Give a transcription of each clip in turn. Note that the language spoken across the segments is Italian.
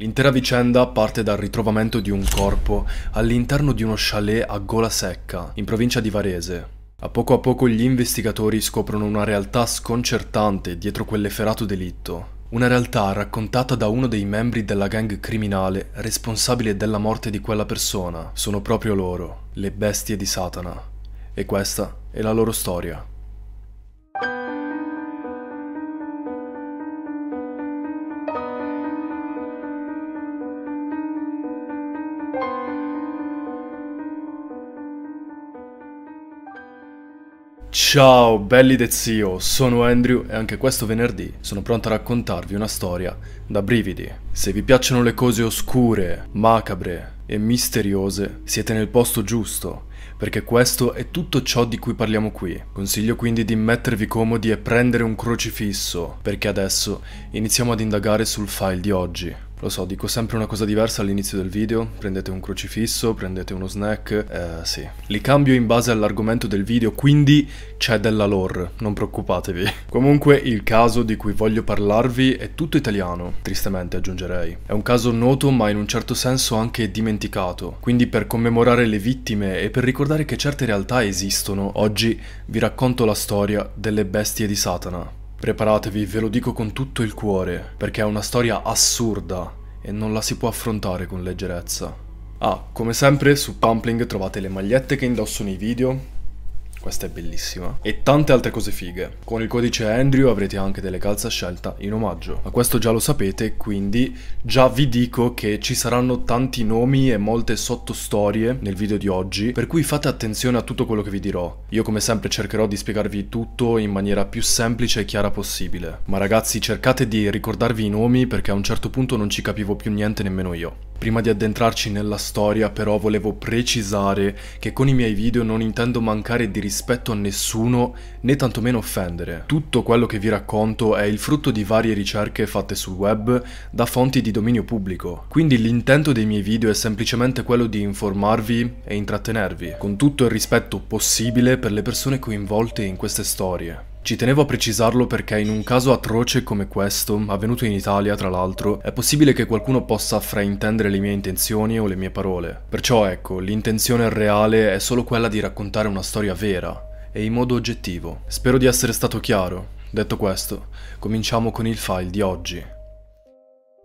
L'intera vicenda parte dal ritrovamento di un corpo all'interno di uno chalet a Gola Secca, in provincia di Varese. A poco a poco gli investigatori scoprono una realtà sconcertante dietro quell'efferato delitto. Una realtà raccontata da uno dei membri della gang criminale responsabile della morte di quella persona. Sono proprio loro, le bestie di Satana. E questa è la loro storia. Ciao belli de zio, sono Andrew e anche questo venerdì sono pronto a raccontarvi una storia da brividi. Se vi piacciono le cose oscure, macabre e misteriose, siete nel posto giusto, perché questo è tutto ciò di cui parliamo qui. Consiglio quindi di mettervi comodi e prendere un crocifisso, perché adesso iniziamo ad indagare sul file di oggi. Lo so, dico sempre una cosa diversa all'inizio del video, prendete un crocifisso, prendete uno snack, eh sì. Li cambio in base all'argomento del video, quindi c'è della lore, non preoccupatevi. Comunque il caso di cui voglio parlarvi è tutto italiano, tristemente aggiungerei. È un caso noto ma in un certo senso anche dimenticato, quindi per commemorare le vittime e per ricordare che certe realtà esistono, oggi vi racconto la storia delle bestie di Satana. Preparatevi, ve lo dico con tutto il cuore, perché è una storia assurda e non la si può affrontare con leggerezza. Ah, come sempre su Pumpling trovate le magliette che indosso nei video, questa è bellissima, e tante altre cose fighe. Con il codice Andrew avrete anche delle calze a scelta in omaggio. Ma questo già lo sapete, quindi già vi dico che ci saranno tanti nomi e molte sottostorie nel video di oggi, per cui fate attenzione a tutto quello che vi dirò. Io come sempre cercherò di spiegarvi tutto in maniera più semplice e chiara possibile. Ma ragazzi cercate di ricordarvi i nomi perché a un certo punto non ci capivo più niente nemmeno io. Prima di addentrarci nella storia però volevo precisare che con i miei video non intendo mancare di rispetto rispetto a nessuno né tantomeno offendere. Tutto quello che vi racconto è il frutto di varie ricerche fatte sul web da fonti di dominio pubblico, quindi l'intento dei miei video è semplicemente quello di informarvi e intrattenervi, con tutto il rispetto possibile per le persone coinvolte in queste storie. Ci tenevo a precisarlo perché in un caso atroce come questo, avvenuto in Italia tra l'altro, è possibile che qualcuno possa fraintendere le mie intenzioni o le mie parole. Perciò ecco, l'intenzione reale è solo quella di raccontare una storia vera e in modo oggettivo. Spero di essere stato chiaro. Detto questo, cominciamo con il file di oggi.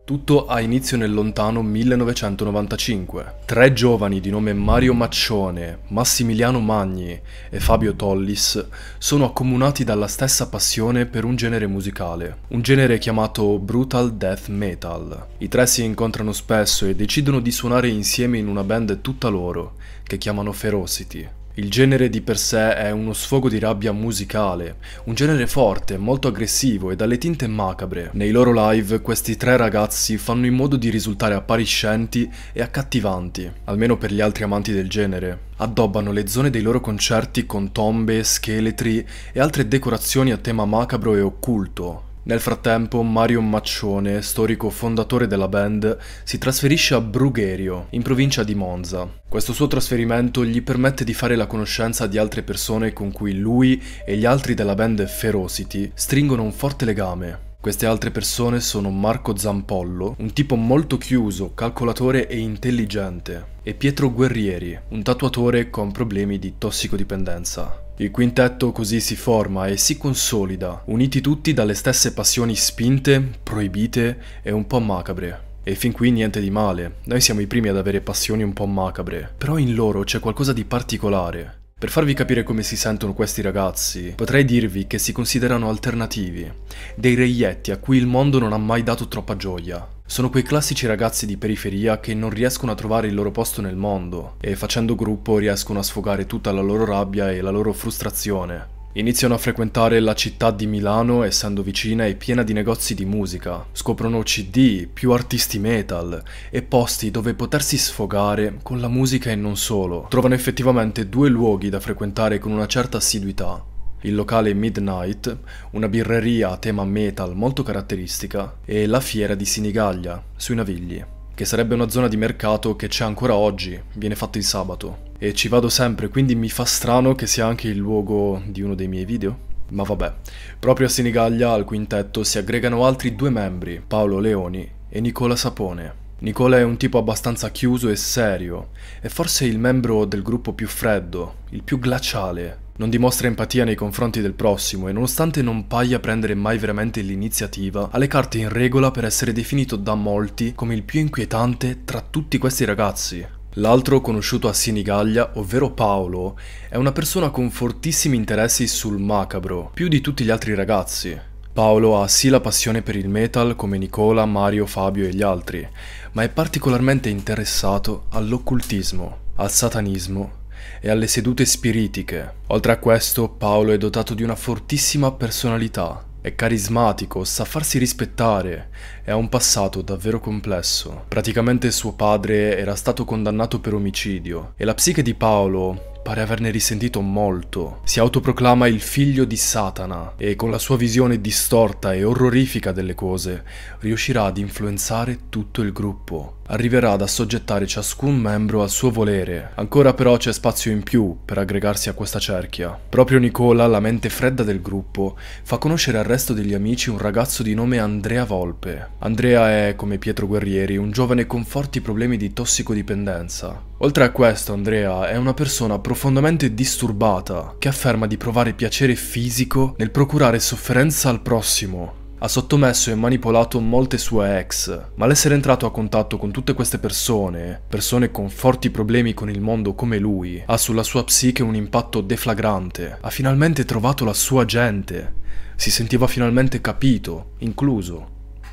Tutto ha inizio nel lontano 1995. Tre giovani di nome Mario Maccione, Massimiliano Magni e Fabio Tollis sono accomunati dalla stessa passione per un genere musicale, un genere chiamato brutal death metal. I tre si incontrano spesso e decidono di suonare insieme in una band tutta loro, che chiamano Ferocity. Il genere di per sé è uno sfogo di rabbia musicale, un genere forte, molto aggressivo e dalle tinte macabre. Nei loro live questi tre ragazzi fanno in modo di risultare appariscenti e accattivanti, almeno per gli altri amanti del genere. Addobbano le zone dei loro concerti con tombe, scheletri e altre decorazioni a tema macabro e occulto, nel frattempo Mario Maccione, storico fondatore della band, si trasferisce a Brugherio, in provincia di Monza. Questo suo trasferimento gli permette di fare la conoscenza di altre persone con cui lui e gli altri della band Ferocity stringono un forte legame. Queste altre persone sono Marco Zampollo, un tipo molto chiuso, calcolatore e intelligente, e Pietro Guerrieri, un tatuatore con problemi di tossicodipendenza. Il quintetto così si forma e si consolida, uniti tutti dalle stesse passioni spinte, proibite e un po' macabre. E fin qui niente di male, noi siamo i primi ad avere passioni un po' macabre, però in loro c'è qualcosa di particolare. Per farvi capire come si sentono questi ragazzi, potrei dirvi che si considerano alternativi, dei reietti a cui il mondo non ha mai dato troppa gioia. Sono quei classici ragazzi di periferia che non riescono a trovare il loro posto nel mondo e facendo gruppo riescono a sfogare tutta la loro rabbia e la loro frustrazione. Iniziano a frequentare la città di Milano essendo vicina e piena di negozi di musica, scoprono CD, più artisti metal e posti dove potersi sfogare con la musica e non solo. Trovano effettivamente due luoghi da frequentare con una certa assiduità, il locale Midnight, una birreria a tema metal molto caratteristica, e la fiera di Sinigaglia, sui Navigli, che sarebbe una zona di mercato che c'è ancora oggi, viene fatta il sabato. E ci vado sempre, quindi mi fa strano che sia anche il luogo di uno dei miei video. Ma vabbè, proprio a Sinigaglia al quintetto si aggregano altri due membri, Paolo Leoni e Nicola Sapone. Nicola è un tipo abbastanza chiuso e serio, è forse il membro del gruppo più freddo, il più glaciale, non dimostra empatia nei confronti del prossimo e nonostante non paia prendere mai veramente l'iniziativa, ha le carte in regola per essere definito da molti come il più inquietante tra tutti questi ragazzi. L'altro conosciuto a Sinigaglia, ovvero Paolo, è una persona con fortissimi interessi sul macabro, più di tutti gli altri ragazzi. Paolo ha sì la passione per il metal come Nicola, Mario, Fabio e gli altri, ma è particolarmente interessato all'occultismo, al satanismo e alle sedute spiritiche. Oltre a questo, Paolo è dotato di una fortissima personalità, è carismatico, sa farsi rispettare e ha un passato davvero complesso. Praticamente suo padre era stato condannato per omicidio e la psiche di Paolo pare averne risentito molto. Si autoproclama il figlio di Satana e con la sua visione distorta e orrorifica delle cose riuscirà ad influenzare tutto il gruppo arriverà ad assoggettare ciascun membro al suo volere. Ancora però c'è spazio in più per aggregarsi a questa cerchia. Proprio Nicola, la mente fredda del gruppo, fa conoscere al resto degli amici un ragazzo di nome Andrea Volpe. Andrea è, come Pietro Guerrieri, un giovane con forti problemi di tossicodipendenza. Oltre a questo, Andrea è una persona profondamente disturbata che afferma di provare piacere fisico nel procurare sofferenza al prossimo ha sottomesso e manipolato molte sue ex, ma l'essere entrato a contatto con tutte queste persone, persone con forti problemi con il mondo come lui, ha sulla sua psiche un impatto deflagrante. Ha finalmente trovato la sua gente. Si sentiva finalmente capito, incluso,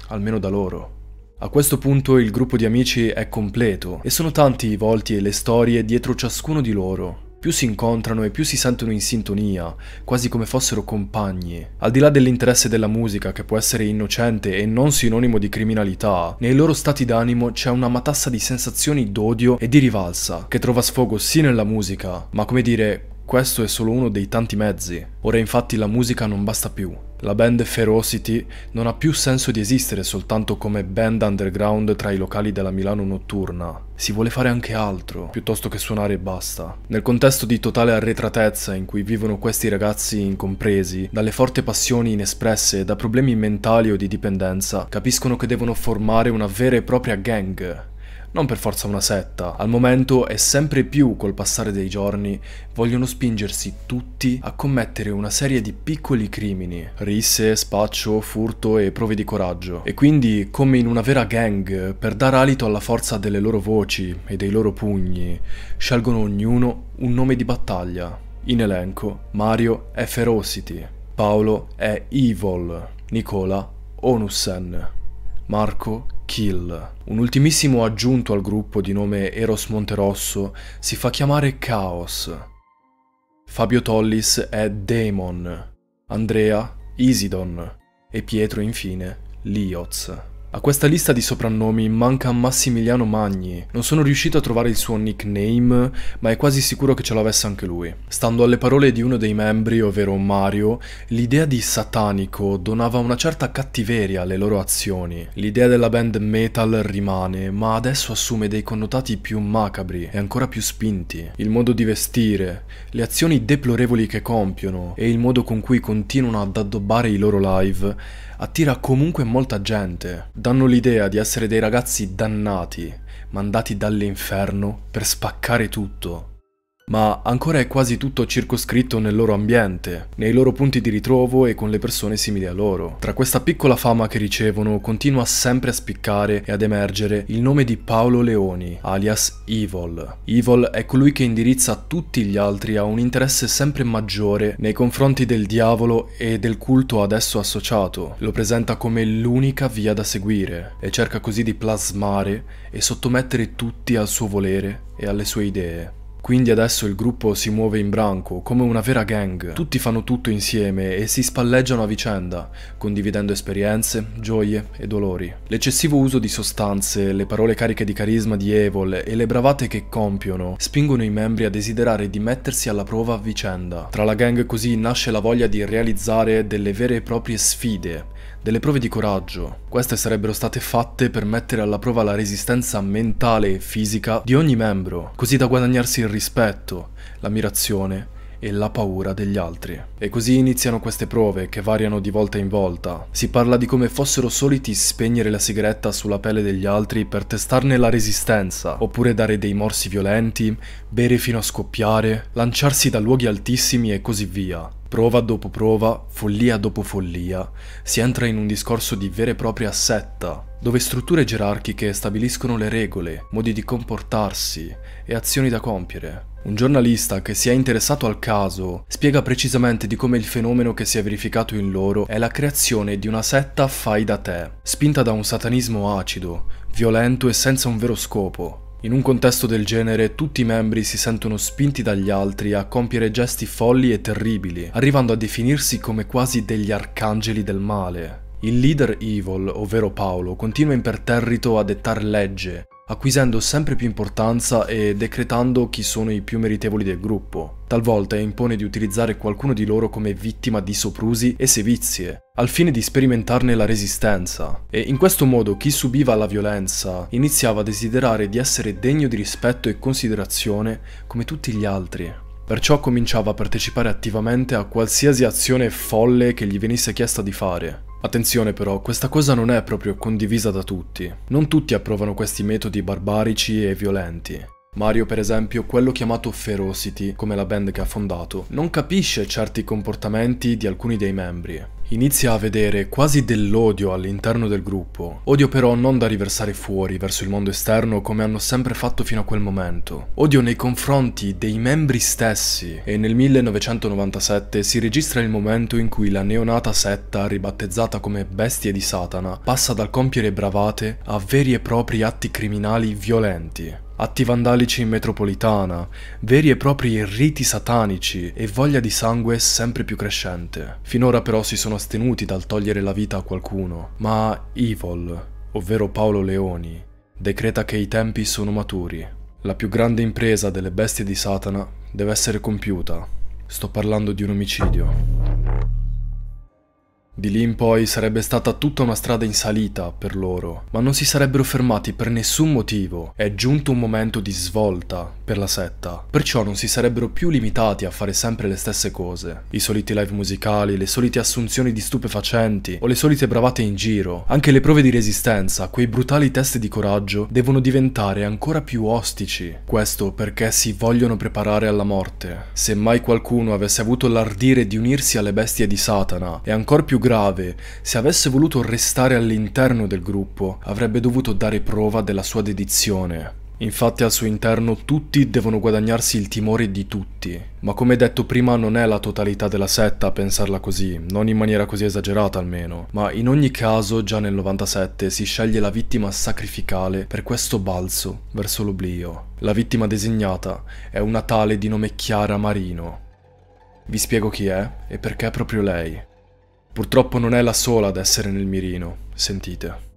almeno da loro. A questo punto il gruppo di amici è completo e sono tanti i volti e le storie dietro ciascuno di loro più si incontrano e più si sentono in sintonia, quasi come fossero compagni. Al di là dell'interesse della musica, che può essere innocente e non sinonimo di criminalità, nei loro stati d'animo c'è una matassa di sensazioni d'odio e di rivalsa, che trova sfogo sì nella musica, ma come dire, questo è solo uno dei tanti mezzi. Ora infatti la musica non basta più. La band Ferocity non ha più senso di esistere soltanto come band underground tra i locali della Milano notturna. Si vuole fare anche altro, piuttosto che suonare e basta. Nel contesto di totale arretratezza in cui vivono questi ragazzi incompresi, dalle forti passioni inespresse e da problemi mentali o di dipendenza, capiscono che devono formare una vera e propria gang, non per forza una setta, al momento e sempre più col passare dei giorni vogliono spingersi tutti a commettere una serie di piccoli crimini, risse, spaccio, furto e prove di coraggio. E quindi, come in una vera gang, per dar alito alla forza delle loro voci e dei loro pugni, scelgono ognuno un nome di battaglia. In elenco, Mario è Ferocity, Paolo è Evil, Nicola Onussen, Marco Kill. Un ultimissimo aggiunto al gruppo di nome Eros Monterosso si fa chiamare Chaos. Fabio Tollis è Daemon, Andrea Isidon e Pietro infine Lioz. A questa lista di soprannomi manca Massimiliano Magni. Non sono riuscito a trovare il suo nickname, ma è quasi sicuro che ce l'avesse anche lui. Stando alle parole di uno dei membri, ovvero Mario, l'idea di satanico donava una certa cattiveria alle loro azioni. L'idea della band metal rimane, ma adesso assume dei connotati più macabri e ancora più spinti. Il modo di vestire, le azioni deplorevoli che compiono e il modo con cui continuano ad addobbare i loro live attira comunque molta gente. Danno l'idea di essere dei ragazzi dannati, mandati dall'inferno per spaccare tutto ma ancora è quasi tutto circoscritto nel loro ambiente, nei loro punti di ritrovo e con le persone simili a loro. Tra questa piccola fama che ricevono continua sempre a spiccare e ad emergere il nome di Paolo Leoni, alias Evil. Evil è colui che indirizza tutti gli altri a un interesse sempre maggiore nei confronti del diavolo e del culto ad esso associato. Lo presenta come l'unica via da seguire e cerca così di plasmare e sottomettere tutti al suo volere e alle sue idee. Quindi adesso il gruppo si muove in branco, come una vera gang. Tutti fanno tutto insieme e si spalleggiano a vicenda, condividendo esperienze, gioie e dolori. L'eccessivo uso di sostanze, le parole cariche di carisma di Evol e le bravate che compiono spingono i membri a desiderare di mettersi alla prova a vicenda. Tra la gang così nasce la voglia di realizzare delle vere e proprie sfide delle prove di coraggio. Queste sarebbero state fatte per mettere alla prova la resistenza mentale e fisica di ogni membro, così da guadagnarsi il rispetto, l'ammirazione e la paura degli altri. E così iniziano queste prove che variano di volta in volta. Si parla di come fossero soliti spegnere la sigaretta sulla pelle degli altri per testarne la resistenza, oppure dare dei morsi violenti, bere fino a scoppiare, lanciarsi da luoghi altissimi e così via. Prova dopo prova, follia dopo follia, si entra in un discorso di vera e propria setta, dove strutture gerarchiche stabiliscono le regole, modi di comportarsi e azioni da compiere. Un giornalista che si è interessato al caso spiega precisamente di come il fenomeno che si è verificato in loro è la creazione di una setta fai da te, spinta da un satanismo acido, violento e senza un vero scopo, in un contesto del genere tutti i membri si sentono spinti dagli altri a compiere gesti folli e terribili, arrivando a definirsi come quasi degli arcangeli del male. Il leader evil, ovvero Paolo, continua imperterrito a dettare legge, acquisendo sempre più importanza e decretando chi sono i più meritevoli del gruppo. Talvolta impone di utilizzare qualcuno di loro come vittima di soprusi e sevizie, al fine di sperimentarne la resistenza. E in questo modo chi subiva la violenza iniziava a desiderare di essere degno di rispetto e considerazione come tutti gli altri. Perciò cominciava a partecipare attivamente a qualsiasi azione folle che gli venisse chiesta di fare, Attenzione però, questa cosa non è proprio condivisa da tutti. Non tutti approvano questi metodi barbarici e violenti. Mario, per esempio, quello chiamato Ferocity, come la band che ha fondato, non capisce certi comportamenti di alcuni dei membri. Inizia a vedere quasi dell'odio all'interno del gruppo, odio però non da riversare fuori verso il mondo esterno come hanno sempre fatto fino a quel momento, odio nei confronti dei membri stessi e nel 1997 si registra il momento in cui la neonata setta, ribattezzata come Bestie di Satana, passa dal compiere bravate a veri e propri atti criminali violenti atti vandalici in metropolitana, veri e propri riti satanici e voglia di sangue sempre più crescente. Finora però si sono astenuti dal togliere la vita a qualcuno, ma Evil, ovvero Paolo Leoni, decreta che i tempi sono maturi. La più grande impresa delle bestie di Satana deve essere compiuta. Sto parlando di un omicidio. Di lì in poi sarebbe stata tutta una strada in salita per loro, ma non si sarebbero fermati per nessun motivo. È giunto un momento di svolta per la setta, perciò non si sarebbero più limitati a fare sempre le stesse cose. I soliti live musicali, le solite assunzioni di stupefacenti o le solite bravate in giro, anche le prove di resistenza, quei brutali test di coraggio devono diventare ancora più ostici. Questo perché si vogliono preparare alla morte. Se mai qualcuno avesse avuto l'ardire di unirsi alle bestie di Satana, è ancora più grave, se avesse voluto restare all'interno del gruppo, avrebbe dovuto dare prova della sua dedizione. Infatti al suo interno tutti devono guadagnarsi il timore di tutti, ma come detto prima non è la totalità della setta a pensarla così, non in maniera così esagerata almeno, ma in ogni caso già nel 97 si sceglie la vittima sacrificale per questo balzo verso l'oblio. La vittima designata è una tale di nome Chiara Marino. Vi spiego chi è e perché proprio lei. Purtroppo non è la sola ad essere nel mirino, sentite.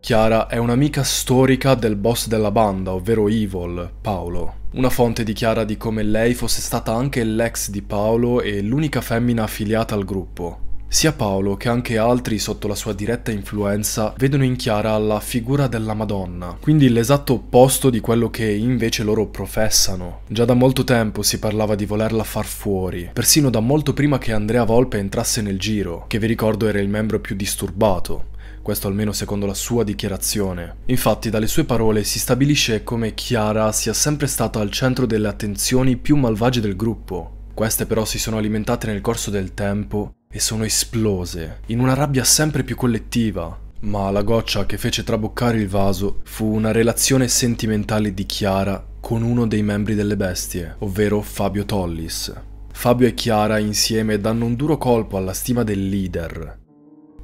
Chiara è un'amica storica del boss della banda, ovvero Evil, Paolo. Una fonte dichiara di come lei fosse stata anche l'ex di Paolo e l'unica femmina affiliata al gruppo. Sia Paolo che anche altri sotto la sua diretta influenza vedono in Chiara la figura della Madonna, quindi l'esatto opposto di quello che invece loro professano. Già da molto tempo si parlava di volerla far fuori, persino da molto prima che Andrea Volpe entrasse nel giro, che vi ricordo era il membro più disturbato questo almeno secondo la sua dichiarazione. Infatti dalle sue parole si stabilisce come Chiara sia sempre stata al centro delle attenzioni più malvagie del gruppo. Queste però si sono alimentate nel corso del tempo e sono esplose in una rabbia sempre più collettiva. Ma la goccia che fece traboccare il vaso fu una relazione sentimentale di Chiara con uno dei membri delle bestie, ovvero Fabio Tollis. Fabio e Chiara insieme danno un duro colpo alla stima del leader,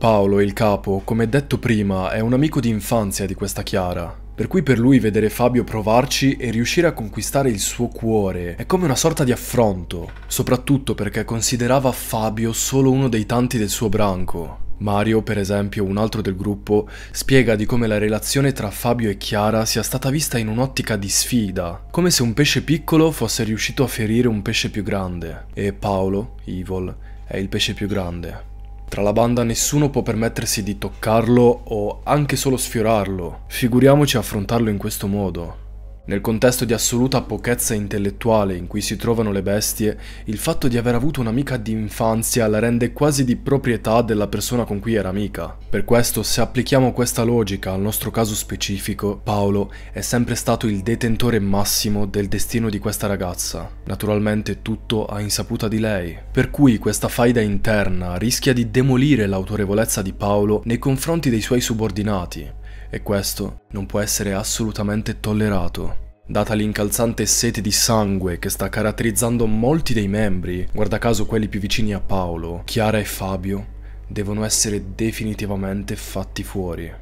Paolo, il capo, come detto prima, è un amico di infanzia di questa Chiara, per cui per lui vedere Fabio provarci e riuscire a conquistare il suo cuore è come una sorta di affronto, soprattutto perché considerava Fabio solo uno dei tanti del suo branco. Mario, per esempio, un altro del gruppo, spiega di come la relazione tra Fabio e Chiara sia stata vista in un'ottica di sfida, come se un pesce piccolo fosse riuscito a ferire un pesce più grande. E Paolo, Evil, è il pesce più grande. Tra la banda nessuno può permettersi di toccarlo o anche solo sfiorarlo, figuriamoci affrontarlo in questo modo. Nel contesto di assoluta pochezza intellettuale in cui si trovano le bestie, il fatto di aver avuto un'amica di infanzia la rende quasi di proprietà della persona con cui era amica. Per questo, se applichiamo questa logica al nostro caso specifico, Paolo è sempre stato il detentore massimo del destino di questa ragazza. Naturalmente tutto a insaputa di lei, per cui questa faida interna rischia di demolire l'autorevolezza di Paolo nei confronti dei suoi subordinati e questo non può essere assolutamente tollerato. Data l'incalzante sete di sangue che sta caratterizzando molti dei membri, guarda caso quelli più vicini a Paolo, Chiara e Fabio, devono essere definitivamente fatti fuori.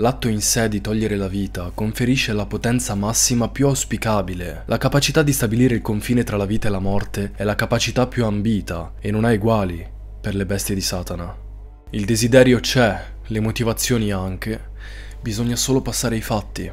L'atto in sé di togliere la vita conferisce la potenza massima più auspicabile, la capacità di stabilire il confine tra la vita e la morte è la capacità più ambita e non ha uguali per le bestie di Satana. Il desiderio c'è, le motivazioni anche, bisogna solo passare ai fatti.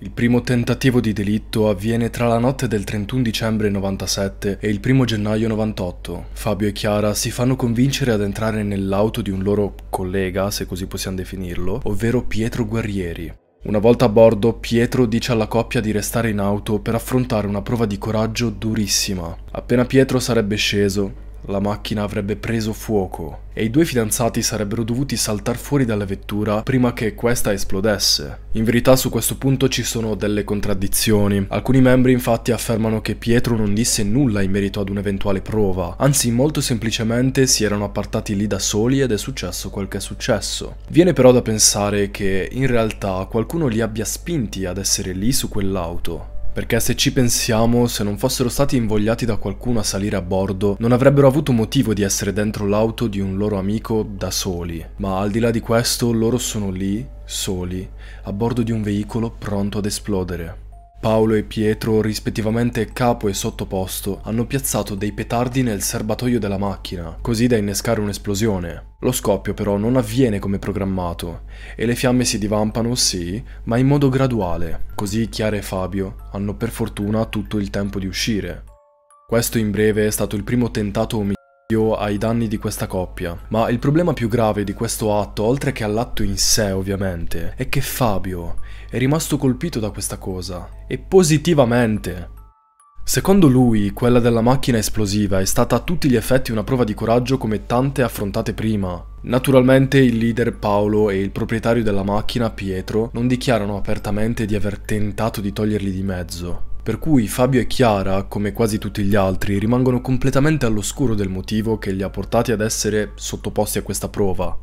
Il primo tentativo di delitto avviene tra la notte del 31 dicembre 97 e il 1 gennaio 98. Fabio e Chiara si fanno convincere ad entrare nell'auto di un loro collega, se così possiamo definirlo, ovvero Pietro Guerrieri. Una volta a bordo, Pietro dice alla coppia di restare in auto per affrontare una prova di coraggio durissima. Appena Pietro sarebbe sceso, la macchina avrebbe preso fuoco e i due fidanzati sarebbero dovuti saltar fuori dalla vettura prima che questa esplodesse. In verità su questo punto ci sono delle contraddizioni. Alcuni membri infatti affermano che Pietro non disse nulla in merito ad un'eventuale prova, anzi molto semplicemente si erano appartati lì da soli ed è successo quel che è successo. Viene però da pensare che in realtà qualcuno li abbia spinti ad essere lì su quell'auto perché se ci pensiamo, se non fossero stati invogliati da qualcuno a salire a bordo, non avrebbero avuto motivo di essere dentro l'auto di un loro amico da soli. Ma al di là di questo, loro sono lì, soli, a bordo di un veicolo pronto ad esplodere. Paolo e Pietro, rispettivamente capo e sottoposto, hanno piazzato dei petardi nel serbatoio della macchina, così da innescare un'esplosione. Lo scoppio però non avviene come programmato e le fiamme si divampano, sì, ma in modo graduale, così Chiara e Fabio hanno per fortuna tutto il tempo di uscire. Questo in breve è stato il primo tentato omicidio omicidio ai danni di questa coppia. Ma il problema più grave di questo atto, oltre che all'atto in sé ovviamente, è che Fabio è rimasto colpito da questa cosa. E positivamente. Secondo lui, quella della macchina esplosiva è stata a tutti gli effetti una prova di coraggio come tante affrontate prima. Naturalmente il leader Paolo e il proprietario della macchina, Pietro, non dichiarano apertamente di aver tentato di toglierli di mezzo. Per cui Fabio e Chiara, come quasi tutti gli altri, rimangono completamente all'oscuro del motivo che li ha portati ad essere sottoposti a questa prova.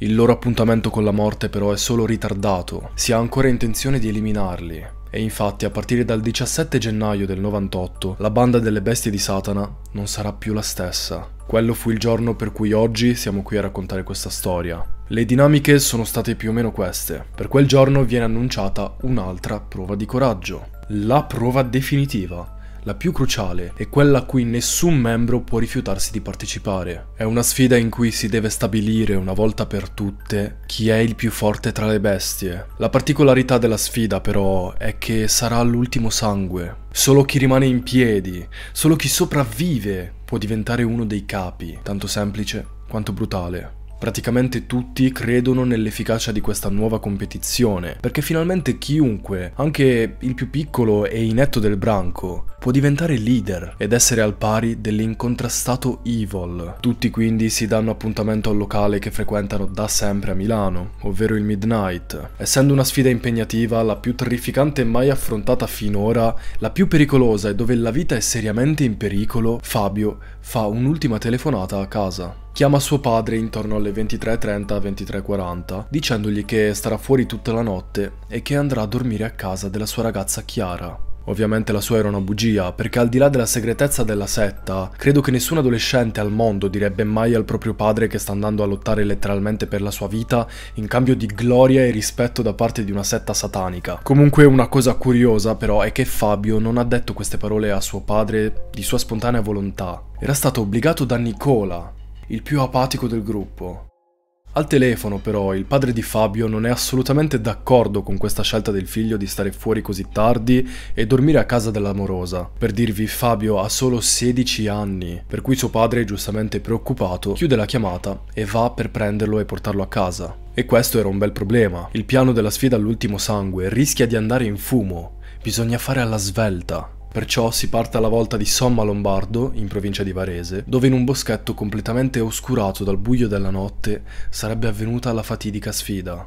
Il loro appuntamento con la morte però è solo ritardato, si ha ancora intenzione di eliminarli, e infatti a partire dal 17 gennaio del 98 la banda delle bestie di Satana non sarà più la stessa. Quello fu il giorno per cui oggi siamo qui a raccontare questa storia. Le dinamiche sono state più o meno queste. Per quel giorno viene annunciata un'altra prova di coraggio. La prova definitiva la più cruciale e quella a cui nessun membro può rifiutarsi di partecipare. È una sfida in cui si deve stabilire una volta per tutte chi è il più forte tra le bestie. La particolarità della sfida però è che sarà l'ultimo sangue. Solo chi rimane in piedi, solo chi sopravvive può diventare uno dei capi, tanto semplice quanto brutale. Praticamente tutti credono nell'efficacia di questa nuova competizione, perché finalmente chiunque, anche il più piccolo e inetto del branco, può diventare leader ed essere al pari dell'incontrastato Evil. Tutti quindi si danno appuntamento al locale che frequentano da sempre a Milano, ovvero il Midnight. Essendo una sfida impegnativa, la più terrificante mai affrontata finora, la più pericolosa e dove la vita è seriamente in pericolo, Fabio fa un'ultima telefonata a casa. Chiama suo padre intorno alle 23.30-23.40 dicendogli che starà fuori tutta la notte e che andrà a dormire a casa della sua ragazza Chiara. Ovviamente la sua era una bugia, perché al di là della segretezza della setta, credo che nessun adolescente al mondo direbbe mai al proprio padre che sta andando a lottare letteralmente per la sua vita in cambio di gloria e rispetto da parte di una setta satanica. Comunque una cosa curiosa però è che Fabio non ha detto queste parole a suo padre di sua spontanea volontà. Era stato obbligato da Nicola, il più apatico del gruppo. Al telefono però il padre di Fabio non è assolutamente d'accordo con questa scelta del figlio di stare fuori così tardi e dormire a casa dell'amorosa. Per dirvi Fabio ha solo 16 anni, per cui suo padre giustamente preoccupato chiude la chiamata e va per prenderlo e portarlo a casa. E questo era un bel problema. Il piano della sfida all'ultimo sangue rischia di andare in fumo. Bisogna fare alla svelta. Perciò si parte alla volta di Somma Lombardo, in provincia di Varese, dove in un boschetto completamente oscurato dal buio della notte sarebbe avvenuta la fatidica sfida.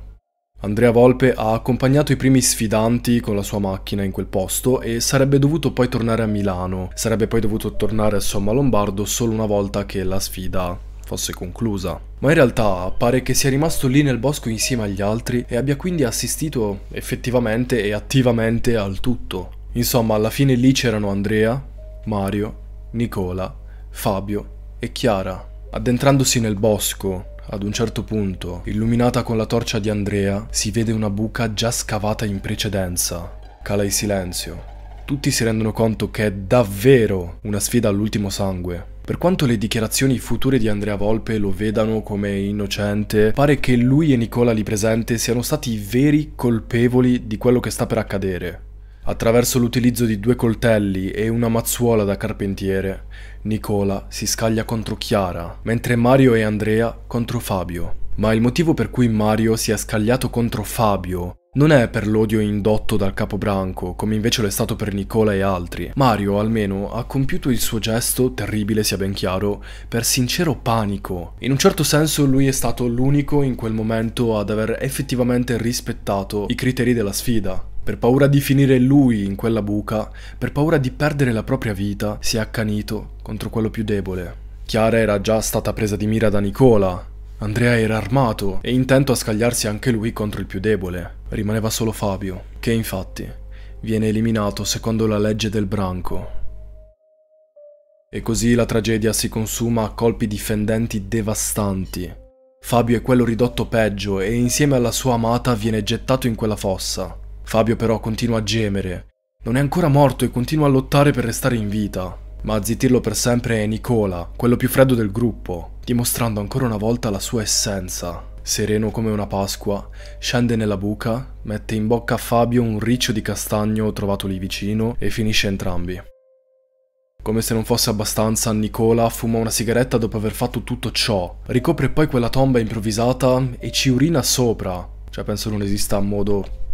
Andrea Volpe ha accompagnato i primi sfidanti con la sua macchina in quel posto e sarebbe dovuto poi tornare a Milano, sarebbe poi dovuto tornare a Somma Lombardo solo una volta che la sfida fosse conclusa. Ma in realtà pare che sia rimasto lì nel bosco insieme agli altri e abbia quindi assistito effettivamente e attivamente al tutto. Insomma, alla fine lì c'erano Andrea, Mario, Nicola, Fabio e Chiara. Addentrandosi nel bosco, ad un certo punto, illuminata con la torcia di Andrea, si vede una buca già scavata in precedenza. Cala il silenzio. Tutti si rendono conto che è davvero una sfida all'ultimo sangue. Per quanto le dichiarazioni future di Andrea Volpe lo vedano come innocente, pare che lui e Nicola lì presente siano stati i veri colpevoli di quello che sta per accadere. Attraverso l'utilizzo di due coltelli e una mazzuola da carpentiere, Nicola si scaglia contro Chiara, mentre Mario e Andrea contro Fabio. Ma il motivo per cui Mario si è scagliato contro Fabio non è per l'odio indotto dal capobranco, come invece lo è stato per Nicola e altri. Mario, almeno, ha compiuto il suo gesto, terribile sia ben chiaro, per sincero panico. In un certo senso lui è stato l'unico in quel momento ad aver effettivamente rispettato i criteri della sfida. Per paura di finire lui in quella buca, per paura di perdere la propria vita, si è accanito contro quello più debole. Chiara era già stata presa di mira da Nicola, Andrea era armato e intento a scagliarsi anche lui contro il più debole. Rimaneva solo Fabio, che infatti viene eliminato secondo la legge del branco. E così la tragedia si consuma a colpi di fendenti devastanti. Fabio è quello ridotto peggio e insieme alla sua amata viene gettato in quella fossa. Fabio però continua a gemere. Non è ancora morto e continua a lottare per restare in vita. Ma a zittirlo per sempre è Nicola, quello più freddo del gruppo, dimostrando ancora una volta la sua essenza. Sereno come una Pasqua, scende nella buca, mette in bocca a Fabio un riccio di castagno trovato lì vicino e finisce entrambi. Come se non fosse abbastanza, Nicola fuma una sigaretta dopo aver fatto tutto ciò, ricopre poi quella tomba improvvisata e ci urina sopra. Cioè penso non esista modo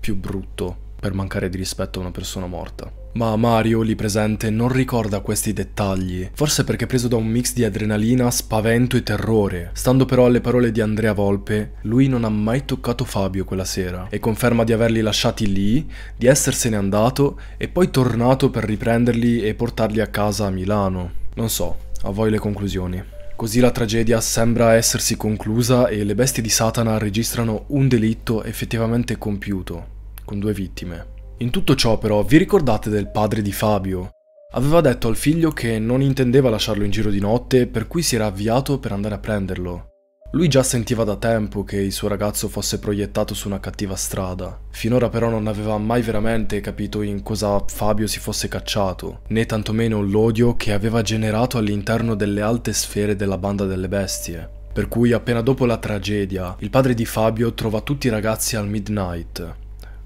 più brutto per mancare di rispetto a una persona morta. Ma Mario, lì presente, non ricorda questi dettagli, forse perché preso da un mix di adrenalina, spavento e terrore. Stando però alle parole di Andrea Volpe, lui non ha mai toccato Fabio quella sera e conferma di averli lasciati lì, di essersene andato e poi tornato per riprenderli e portarli a casa a Milano. Non so, a voi le conclusioni. Così la tragedia sembra essersi conclusa e le bestie di Satana registrano un delitto effettivamente compiuto, con due vittime. In tutto ciò però vi ricordate del padre di Fabio? Aveva detto al figlio che non intendeva lasciarlo in giro di notte per cui si era avviato per andare a prenderlo. Lui già sentiva da tempo che il suo ragazzo fosse proiettato su una cattiva strada. Finora però non aveva mai veramente capito in cosa Fabio si fosse cacciato, né tantomeno l'odio che aveva generato all'interno delle alte sfere della banda delle bestie. Per cui appena dopo la tragedia, il padre di Fabio trova tutti i ragazzi al midnight.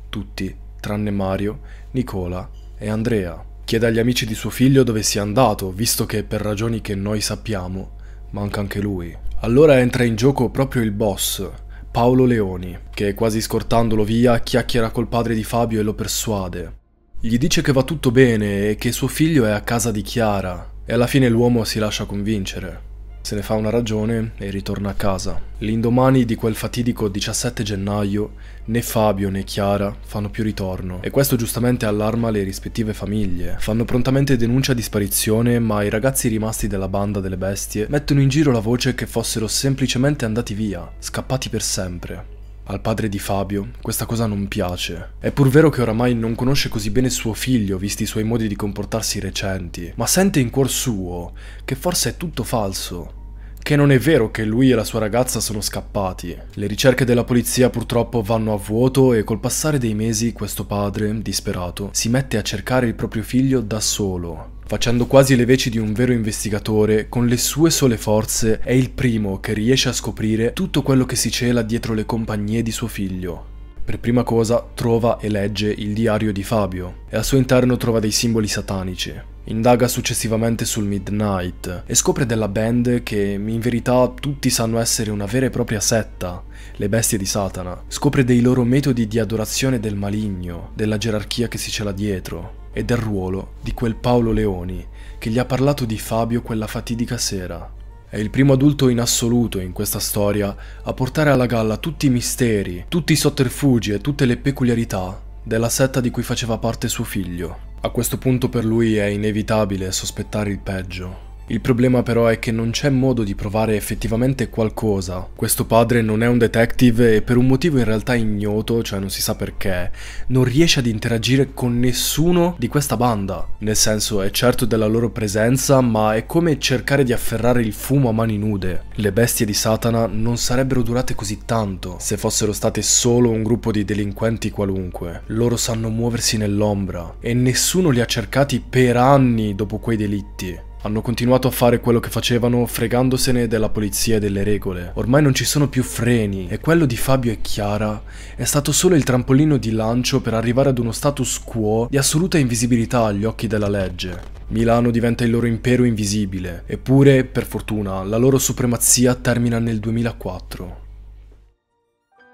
Tutti, tranne Mario, Nicola e Andrea. Chiede agli amici di suo figlio dove sia andato, visto che per ragioni che noi sappiamo, manca anche lui. Allora entra in gioco proprio il boss, Paolo Leoni, che quasi scortandolo via chiacchiera col padre di Fabio e lo persuade. Gli dice che va tutto bene e che suo figlio è a casa di Chiara, e alla fine l'uomo si lascia convincere. Se ne fa una ragione e ritorna a casa. L'indomani di quel fatidico 17 gennaio Né Fabio né Chiara fanno più ritorno e questo giustamente allarma le rispettive famiglie. Fanno prontamente denuncia di sparizione ma i ragazzi rimasti della banda delle bestie mettono in giro la voce che fossero semplicemente andati via, scappati per sempre. Al padre di Fabio questa cosa non piace. È pur vero che oramai non conosce così bene suo figlio, visti i suoi modi di comportarsi recenti, ma sente in cuor suo che forse è tutto falso che non è vero che lui e la sua ragazza sono scappati. Le ricerche della polizia purtroppo vanno a vuoto e col passare dei mesi questo padre, disperato, si mette a cercare il proprio figlio da solo, Facendo quasi le veci di un vero investigatore, con le sue sole forze è il primo che riesce a scoprire tutto quello che si cela dietro le compagnie di suo figlio. Per prima cosa trova e legge il diario di Fabio e al suo interno trova dei simboli satanici. Indaga successivamente sul Midnight e scopre della band che in verità tutti sanno essere una vera e propria setta, le bestie di Satana. Scopre dei loro metodi di adorazione del maligno, della gerarchia che si cela dietro e del ruolo di quel Paolo Leoni che gli ha parlato di Fabio quella fatidica sera. È il primo adulto in assoluto in questa storia a portare alla galla tutti i misteri, tutti i sotterfugi e tutte le peculiarità della setta di cui faceva parte suo figlio. A questo punto per lui è inevitabile sospettare il peggio, il problema però è che non c'è modo di provare effettivamente qualcosa. Questo padre non è un detective e per un motivo in realtà ignoto, cioè non si sa perché, non riesce ad interagire con nessuno di questa banda. Nel senso è certo della loro presenza, ma è come cercare di afferrare il fumo a mani nude. Le bestie di Satana non sarebbero durate così tanto se fossero state solo un gruppo di delinquenti qualunque. Loro sanno muoversi nell'ombra e nessuno li ha cercati per anni dopo quei delitti. Hanno continuato a fare quello che facevano fregandosene della polizia e delle regole. Ormai non ci sono più freni e quello di Fabio e Chiara è stato solo il trampolino di lancio per arrivare ad uno status quo di assoluta invisibilità agli occhi della legge. Milano diventa il loro impero invisibile, eppure, per fortuna, la loro supremazia termina nel 2004.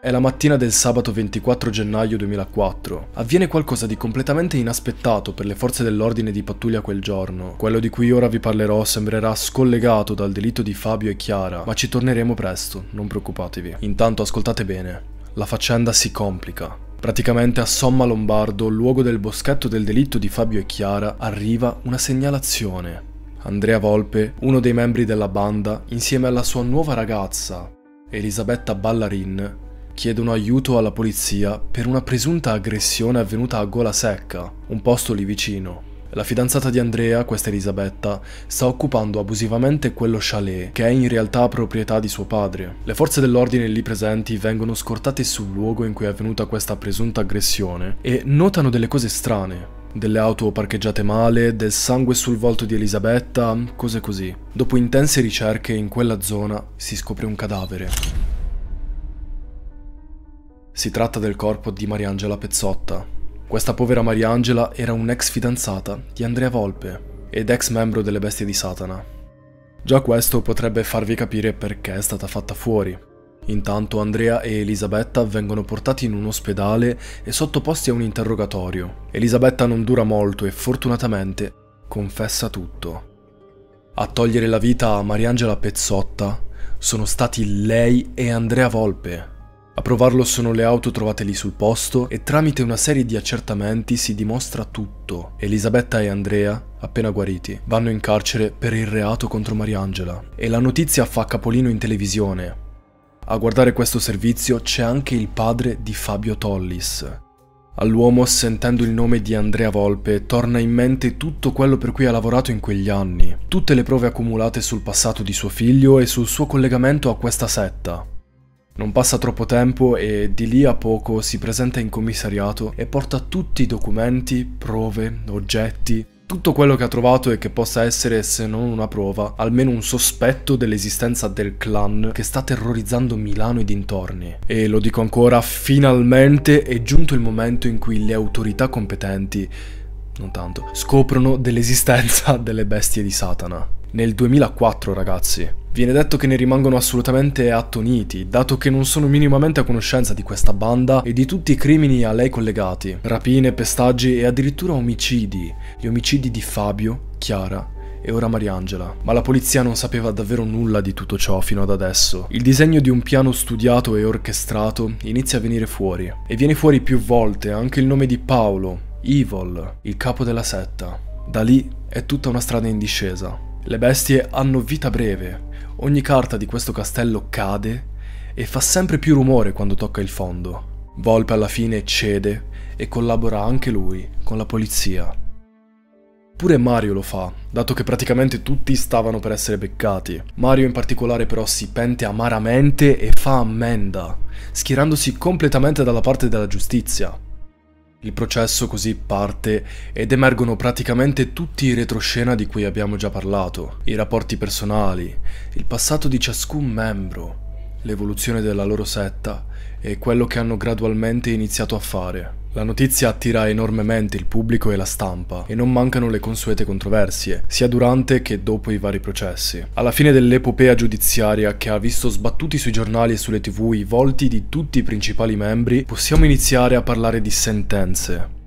È la mattina del sabato 24 gennaio 2004. Avviene qualcosa di completamente inaspettato per le forze dell'ordine di pattuglia quel giorno. Quello di cui ora vi parlerò sembrerà scollegato dal delitto di Fabio e Chiara, ma ci torneremo presto, non preoccupatevi. Intanto ascoltate bene, la faccenda si complica. Praticamente a Somma Lombardo, luogo del boschetto del delitto di Fabio e Chiara, arriva una segnalazione. Andrea Volpe, uno dei membri della banda, insieme alla sua nuova ragazza, Elisabetta Ballarin, chiedono aiuto alla polizia per una presunta aggressione avvenuta a Gola Secca, un posto lì vicino. La fidanzata di Andrea, questa Elisabetta, sta occupando abusivamente quello chalet, che è in realtà proprietà di suo padre. Le forze dell'ordine lì presenti vengono scortate sul luogo in cui è avvenuta questa presunta aggressione e notano delle cose strane. Delle auto parcheggiate male, del sangue sul volto di Elisabetta, cose così. Dopo intense ricerche in quella zona si scopre un cadavere. Si tratta del corpo di Mariangela Pezzotta. Questa povera Mariangela era un'ex fidanzata di Andrea Volpe ed ex membro delle Bestie di Satana. Già questo potrebbe farvi capire perché è stata fatta fuori. Intanto Andrea e Elisabetta vengono portati in un ospedale e sottoposti a un interrogatorio. Elisabetta non dura molto e fortunatamente confessa tutto. A togliere la vita a Mariangela Pezzotta sono stati lei e Andrea Volpe, a provarlo sono le auto trovate lì sul posto e tramite una serie di accertamenti si dimostra tutto. Elisabetta e Andrea, appena guariti, vanno in carcere per il reato contro Mariangela e la notizia fa capolino in televisione. A guardare questo servizio c'è anche il padre di Fabio Tollis, All'uomo, sentendo il nome di Andrea Volpe, torna in mente tutto quello per cui ha lavorato in quegli anni, tutte le prove accumulate sul passato di suo figlio e sul suo collegamento a questa setta. Non passa troppo tempo e di lì a poco si presenta in commissariato e porta tutti i documenti, prove, oggetti, tutto quello che ha trovato e che possa essere, se non una prova, almeno un sospetto dell'esistenza del clan che sta terrorizzando Milano e dintorni. E lo dico ancora, finalmente è giunto il momento in cui le autorità competenti, non tanto, scoprono dell'esistenza delle bestie di Satana. Nel 2004, ragazzi. Viene detto che ne rimangono assolutamente attoniti, dato che non sono minimamente a conoscenza di questa banda e di tutti i crimini a lei collegati. Rapine, pestaggi e addirittura omicidi. Gli omicidi di Fabio, Chiara e ora Mariangela. Ma la polizia non sapeva davvero nulla di tutto ciò fino ad adesso. Il disegno di un piano studiato e orchestrato inizia a venire fuori. E viene fuori più volte anche il nome di Paolo, Evil, il capo della setta. Da lì è tutta una strada in discesa. Le bestie hanno vita breve, ogni carta di questo castello cade e fa sempre più rumore quando tocca il fondo. Volpe alla fine cede e collabora anche lui con la polizia. Pure Mario lo fa, dato che praticamente tutti stavano per essere beccati. Mario in particolare però si pente amaramente e fa ammenda, schierandosi completamente dalla parte della giustizia. Il processo così parte ed emergono praticamente tutti i retroscena di cui abbiamo già parlato, i rapporti personali, il passato di ciascun membro, l'evoluzione della loro setta e quello che hanno gradualmente iniziato a fare. La notizia attira enormemente il pubblico e la stampa e non mancano le consuete controversie, sia durante che dopo i vari processi. Alla fine dell'epopea giudiziaria che ha visto sbattuti sui giornali e sulle tv i volti di tutti i principali membri, possiamo iniziare a parlare di sentenze.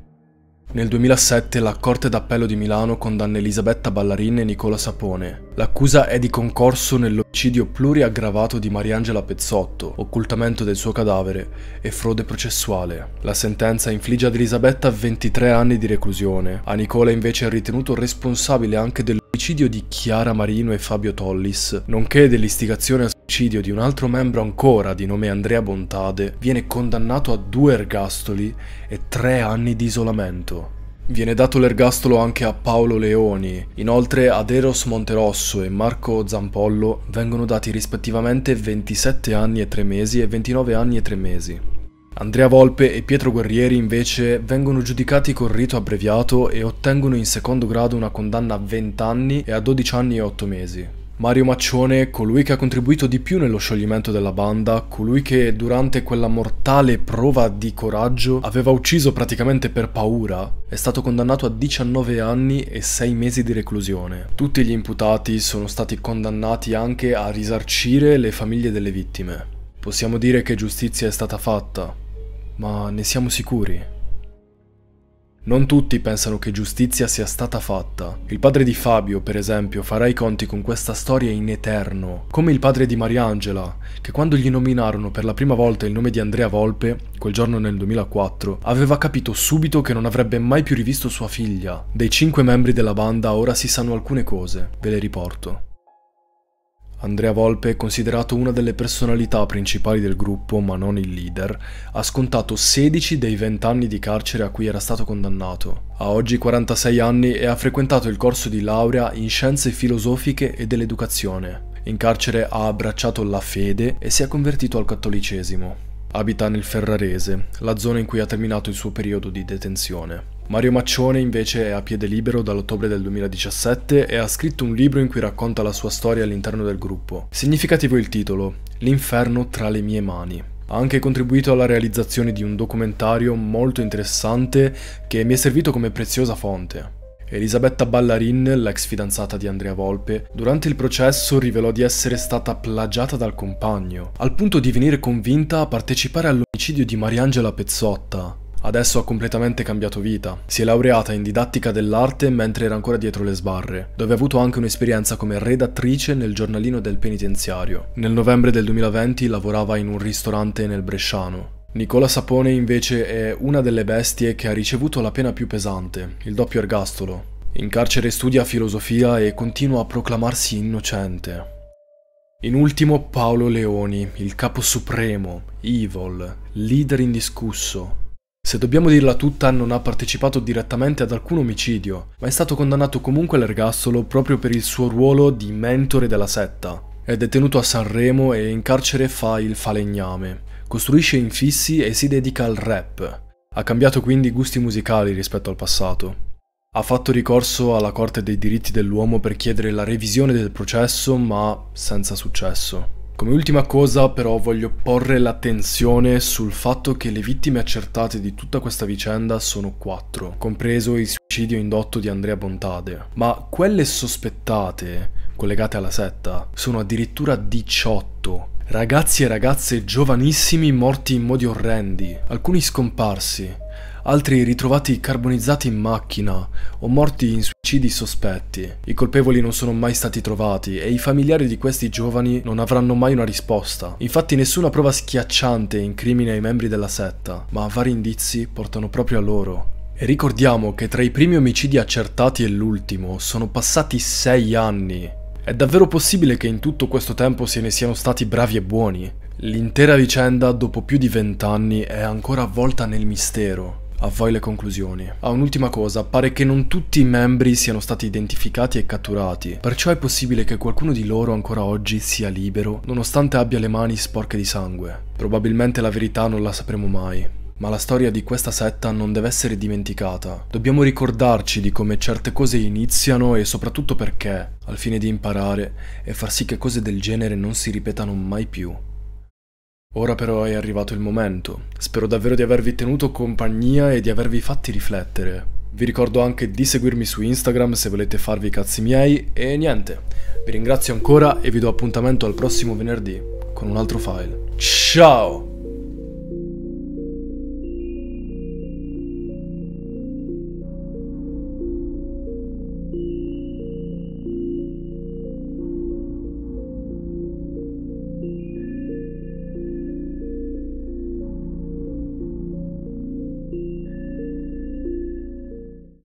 Nel 2007 la Corte d'Appello di Milano condanna Elisabetta Ballarin e Nicola Sapone. L'accusa è di concorso nell'omicidio pluriaggravato di Mariangela Pezzotto, occultamento del suo cadavere e frode processuale. La sentenza infligge ad Elisabetta 23 anni di reclusione. A Nicola invece è ritenuto responsabile anche dell'omicidio di Chiara Marino e Fabio Tollis, nonché dell'istigazione al L'omicidio di un altro membro ancora di nome Andrea Bontade viene condannato a due ergastoli e tre anni di isolamento. Viene dato l'ergastolo anche a Paolo Leoni, inoltre ad Eros Monterosso e Marco Zampollo vengono dati rispettivamente 27 anni e 3 mesi e 29 anni e 3 mesi. Andrea Volpe e Pietro Guerrieri invece vengono giudicati col rito abbreviato e ottengono in secondo grado una condanna a 20 anni e a 12 anni e 8 mesi. Mario Maccione, colui che ha contribuito di più nello scioglimento della banda, colui che durante quella mortale prova di coraggio aveva ucciso praticamente per paura, è stato condannato a 19 anni e 6 mesi di reclusione. Tutti gli imputati sono stati condannati anche a risarcire le famiglie delle vittime. Possiamo dire che giustizia è stata fatta, ma ne siamo sicuri? Non tutti pensano che giustizia sia stata fatta. Il padre di Fabio, per esempio, farà i conti con questa storia in eterno, come il padre di Mariangela, che quando gli nominarono per la prima volta il nome di Andrea Volpe, quel giorno nel 2004, aveva capito subito che non avrebbe mai più rivisto sua figlia. Dei cinque membri della banda ora si sanno alcune cose, ve le riporto. Andrea Volpe considerato una delle personalità principali del gruppo, ma non il leader, ha scontato 16 dei 20 anni di carcere a cui era stato condannato. Ha oggi 46 anni e ha frequentato il corso di laurea in scienze filosofiche e dell'educazione. In carcere ha abbracciato la fede e si è convertito al cattolicesimo. Abita nel Ferrarese, la zona in cui ha terminato il suo periodo di detenzione. Mario Maccione invece è a piede libero dall'ottobre del 2017 e ha scritto un libro in cui racconta la sua storia all'interno del gruppo. Significativo il titolo, L'inferno tra le mie mani. Ha anche contribuito alla realizzazione di un documentario molto interessante che mi è servito come preziosa fonte. Elisabetta Ballarin, l'ex fidanzata di Andrea Volpe, durante il processo rivelò di essere stata plagiata dal compagno, al punto di venire convinta a partecipare all'omicidio di Mariangela Pezzotta, Adesso ha completamente cambiato vita. Si è laureata in didattica dell'arte mentre era ancora dietro le sbarre, dove ha avuto anche un'esperienza come redattrice nel giornalino del penitenziario. Nel novembre del 2020 lavorava in un ristorante nel Bresciano. Nicola Sapone invece è una delle bestie che ha ricevuto la pena più pesante, il doppio ergastolo. In carcere studia filosofia e continua a proclamarsi innocente. In ultimo Paolo Leoni, il capo supremo, evil, leader indiscusso, se dobbiamo dirla tutta, non ha partecipato direttamente ad alcun omicidio, ma è stato condannato comunque all'ergastolo proprio per il suo ruolo di mentore della setta. È detenuto a Sanremo e in carcere fa il falegname. Costruisce infissi e si dedica al rap. Ha cambiato quindi gusti musicali rispetto al passato. Ha fatto ricorso alla Corte dei diritti dell'uomo per chiedere la revisione del processo, ma senza successo. Come ultima cosa però voglio porre l'attenzione sul fatto che le vittime accertate di tutta questa vicenda sono quattro, compreso il suicidio indotto di Andrea Bontade, ma quelle sospettate, collegate alla setta, sono addirittura 18 ragazzi e ragazze giovanissimi morti in modi orrendi, alcuni scomparsi, altri ritrovati carbonizzati in macchina o morti in suicidi sospetti. I colpevoli non sono mai stati trovati e i familiari di questi giovani non avranno mai una risposta. Infatti nessuna prova schiacciante incrimina i membri della setta, ma vari indizi portano proprio a loro. E ricordiamo che tra i primi omicidi accertati e l'ultimo sono passati sei anni. È davvero possibile che in tutto questo tempo se ne siano stati bravi e buoni? L'intera vicenda, dopo più di vent'anni, è ancora avvolta nel mistero a voi le conclusioni. Ah, un'ultima cosa, pare che non tutti i membri siano stati identificati e catturati, perciò è possibile che qualcuno di loro ancora oggi sia libero, nonostante abbia le mani sporche di sangue. Probabilmente la verità non la sapremo mai. Ma la storia di questa setta non deve essere dimenticata. Dobbiamo ricordarci di come certe cose iniziano e soprattutto perché, al fine di imparare e far sì che cose del genere non si ripetano mai più. Ora però è arrivato il momento. Spero davvero di avervi tenuto compagnia e di avervi fatti riflettere. Vi ricordo anche di seguirmi su Instagram se volete farvi i cazzi miei e niente. Vi ringrazio ancora e vi do appuntamento al prossimo venerdì con un altro file. Ciao!